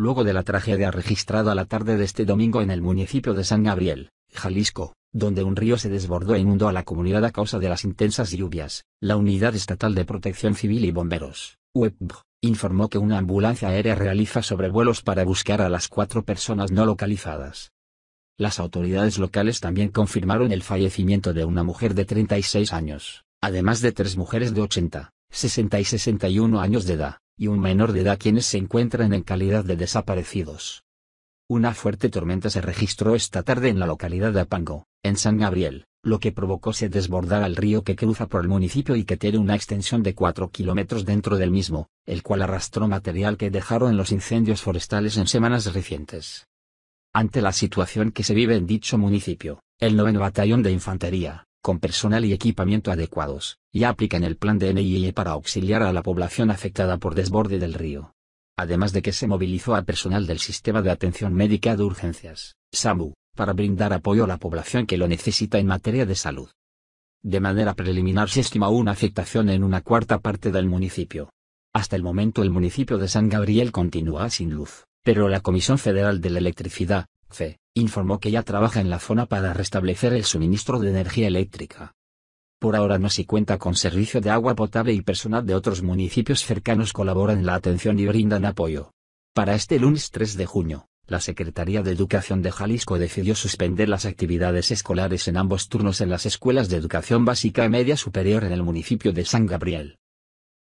luego de la tragedia registrada la tarde de este domingo en el municipio de San Gabriel, Jalisco, donde un río se desbordó e inundó a la comunidad a causa de las intensas lluvias, la Unidad Estatal de Protección Civil y Bomberos, UEPB, informó que una ambulancia aérea realiza sobrevuelos para buscar a las cuatro personas no localizadas. Las autoridades locales también confirmaron el fallecimiento de una mujer de 36 años, además de tres mujeres de 80, 60 y 61 años de edad, y un menor de edad quienes se encuentran en calidad de desaparecidos. Una fuerte tormenta se registró esta tarde en la localidad de Apango, en San Gabriel, lo que provocó se desbordar al río que cruza por el municipio y que tiene una extensión de 4 kilómetros dentro del mismo, el cual arrastró material que dejaron en los incendios forestales en semanas recientes. Ante la situación que se vive en dicho municipio, el noveno batallón de infantería, con personal y equipamiento adecuados, y aplican el plan de NIE para auxiliar a la población afectada por desborde del río. Además de que se movilizó a personal del Sistema de Atención Médica de Urgencias, SAMU, para brindar apoyo a la población que lo necesita en materia de salud. De manera preliminar se estima una afectación en una cuarta parte del municipio. Hasta el momento el municipio de San Gabriel continúa sin luz, pero la Comisión Federal de la Electricidad, CFE informó que ya trabaja en la zona para restablecer el suministro de energía eléctrica. Por ahora no se cuenta con servicio de agua potable y personal de otros municipios cercanos colaboran en la atención y brindan apoyo. Para este lunes 3 de junio, la Secretaría de Educación de Jalisco decidió suspender las actividades escolares en ambos turnos en las escuelas de educación básica y media superior en el municipio de San Gabriel.